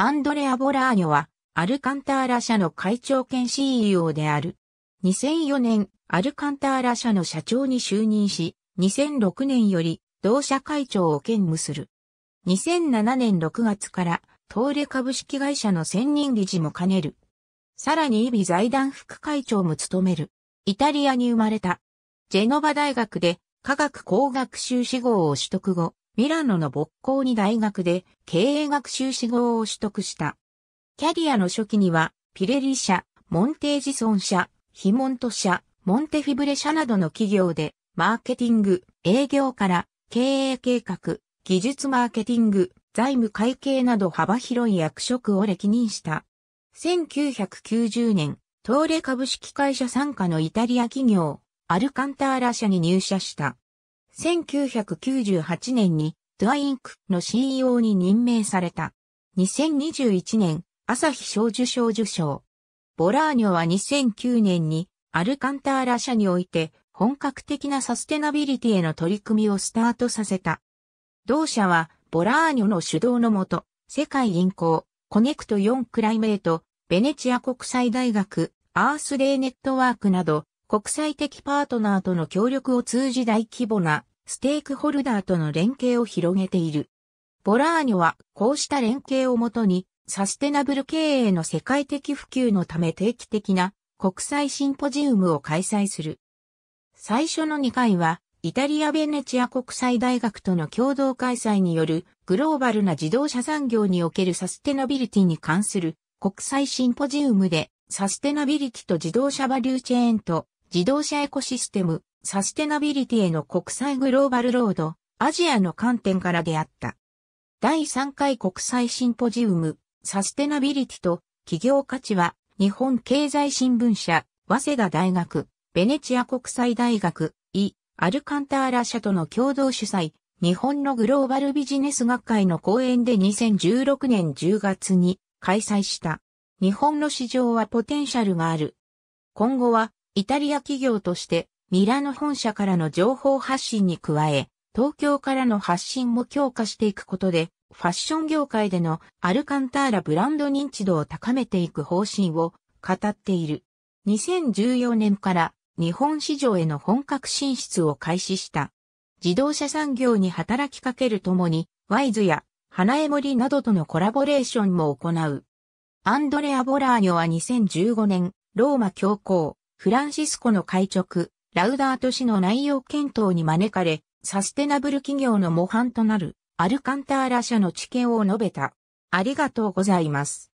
アンドレア・ボラーニョは、アルカンターラ社の会長兼 CEO である。2004年、アルカンターラ社の社長に就任し、2006年より、同社会長を兼務する。2007年6月から、東レ株式会社の専任理事も兼ねる。さらにイビ財団副会長も務める。イタリアに生まれた。ジェノバ大学で科学工学修士号を取得後、ミラノの勃興に大学で経営学修士号を取得した。キャリアの初期には、ピレリ社、モンテージソン社、ヒモント社、モンテフィブレ社などの企業で、マーケティング、営業から経営計画、技術マーケティング、財務会計など幅広い役職を歴任した。1990年、東レ株式会社参加のイタリア企業、アルカンターラ社に入社した。1998年にドアインクの CEO に任命された。2021年、朝日賞受賞受賞。ボラーニョは2009年にアルカンターラ社において本格的なサステナビリティへの取り組みをスタートさせた。同社はボラーニョの主導のもと、世界銀行、コネクト4クライメート、ベネチア国際大学、アースデイネットワークなど、国際的パートナーとの協力を通じ大規模なステークホルダーとの連携を広げている。ボラーニョはこうした連携をもとにサステナブル経営の世界的普及のため定期的な国際シンポジウムを開催する。最初の2回はイタリア・ベネチア国際大学との共同開催によるグローバルな自動車産業におけるサステナビリティに関する国際シンポジウムでサステナビリティと自動車バリューチェーンと自動車エコシステムサステナビリティへの国際グローバルロード、アジアの観点から出会った。第3回国際シンポジウム、サステナビリティと企業価値は、日本経済新聞社、早稲田大学、ベネチア国際大学、イ・アルカンターラ社との共同主催、日本のグローバルビジネス学会の講演で2016年10月に開催した。日本の市場はポテンシャルがある。今後は、イタリア企業としてミラノ本社からの情報発信に加え、東京からの発信も強化していくことで、ファッション業界でのアルカンターラブランド認知度を高めていく方針を語っている。2014年から日本市場への本格進出を開始した。自動車産業に働きかけるともに、ワイズや花江森などとのコラボレーションも行う。アンドレア・ボラーニョは2015年、ローマ教皇、フランシスコの会直、ラウダー都市の内容検討に招かれ、サステナブル企業の模範となるアルカンターラ社の知見を述べた。ありがとうございます。